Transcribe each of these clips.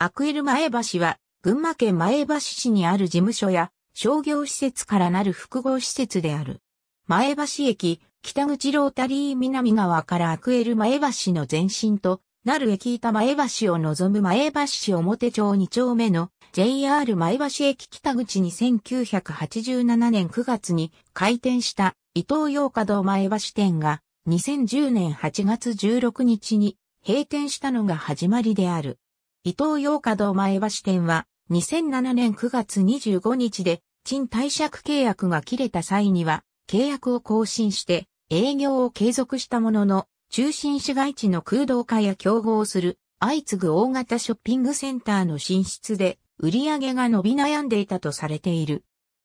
アクエル前橋は、群馬県前橋市にある事務所や商業施設からなる複合施設である。前橋駅、北口ロータリー南側からアクエル前橋の前身となる駅板前橋を望む前橋市表町2丁目の JR 前橋駅北口に1987年9月に開店した伊東洋華堂前橋店が2010年8月16日に閉店したのが始まりである。伊東洋華堂前橋店は、2007年9月25日で、賃貸借契約が切れた際には、契約を更新して、営業を継続したものの、中心市街地の空洞化や競合する、相次ぐ大型ショッピングセンターの進出で、売り上げが伸び悩んでいたとされている。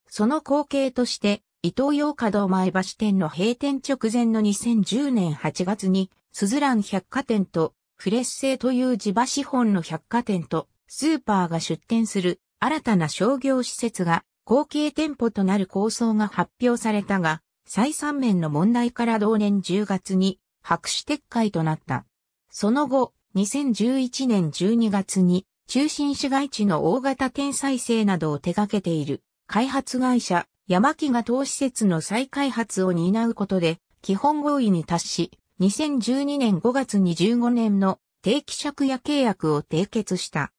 その光景として、伊東洋華堂前橋店の閉店直前の2010年8月に、スズラン百貨店とフレッセという地場資本の百貨店とスーパーが出店する新たな商業施設が後継店舗となる構想が発表されたが、採算面の問題から同年10月に白紙撤回となった。その後、2011年12月に中心市街地の大型店再生などを手掛けている開発会社山木が当施設の再開発を担うことで基本合意に達し、2012年5月に15年の定期借家契約を締結した。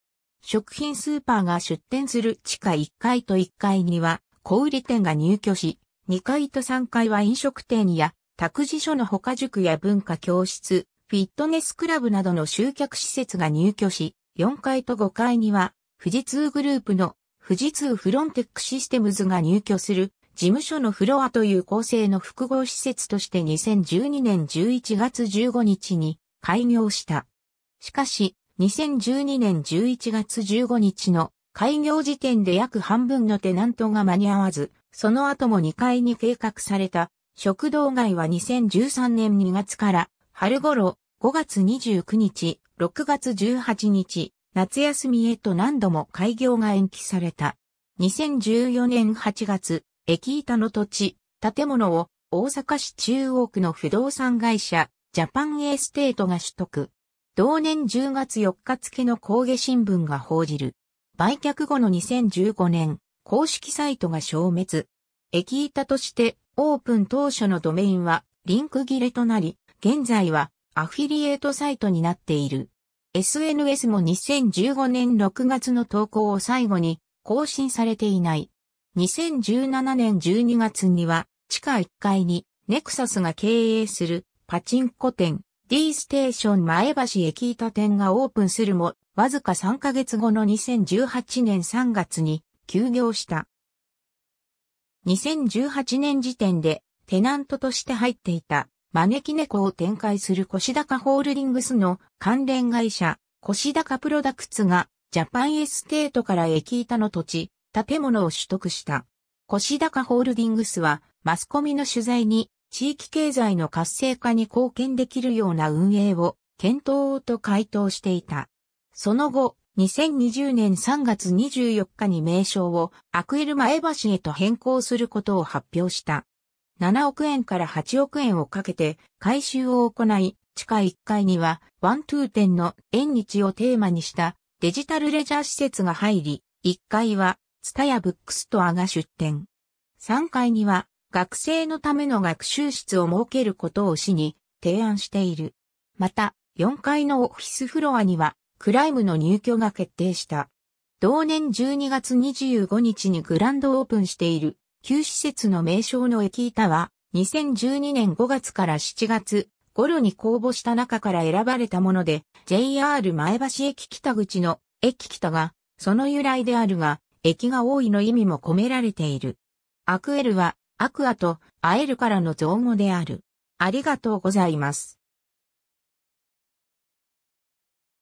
食品スーパーが出店する地下1階と1階には小売店が入居し、2階と3階は飲食店や託児所の他塾や文化教室、フィットネスクラブなどの集客施設が入居し、4階と5階には富士通グループの富士通フロンテックシステムズが入居する事務所のフロアという構成の複合施設として2012年11月15日に開業した。しかし、2012年11月15日の開業時点で約半分のテナントが間に合わず、その後も2階に計画された食堂街は2013年2月から春頃5月29日、6月18日、夏休みへと何度も開業が延期された。2014年8月、駅板の土地、建物を大阪市中央区の不動産会社、ジャパンエステートが取得。同年10月4日付の工芸新聞が報じる。売却後の2015年、公式サイトが消滅。駅板としてオープン当初のドメインはリンク切れとなり、現在はアフィリエイトサイトになっている。SNS も2015年6月の投稿を最後に更新されていない。2017年12月には、地下1階に、ネクサスが経営する、パチンコ店、D ステーション前橋駅板店がオープンするも、わずか3ヶ月後の2018年3月に休業した。2018年時点でテナントとして入っていた招き猫を展開する腰高ホールディングスの関連会社腰高プロダクツがジャパンエステートから駅板の土地建物を取得した。腰高ホールディングスは、マスコミの取材に、地域経済の活性化に貢献できるような運営を検討と回答していた。その後、2020年3月24日に名称をアクエル前橋へと変更することを発表した。7億円から8億円をかけて改修を行い、地下1階にはワントゥー店の縁日をテーマにしたデジタルレジャー施設が入り、1階はツタヤブックストアが出展。3階には学生のための学習室を設けることを市に提案している。また、4階のオフィスフロアにはクライムの入居が決定した。同年12月25日にグランドオープンしている旧施設の名称の駅板は2012年5月から7月頃に公募した中から選ばれたもので JR 前橋駅北口の駅北がその由来であるが液が多いの意味も込められている。アクエルは、アクアと、アエルからの造語である。ありがとうございます。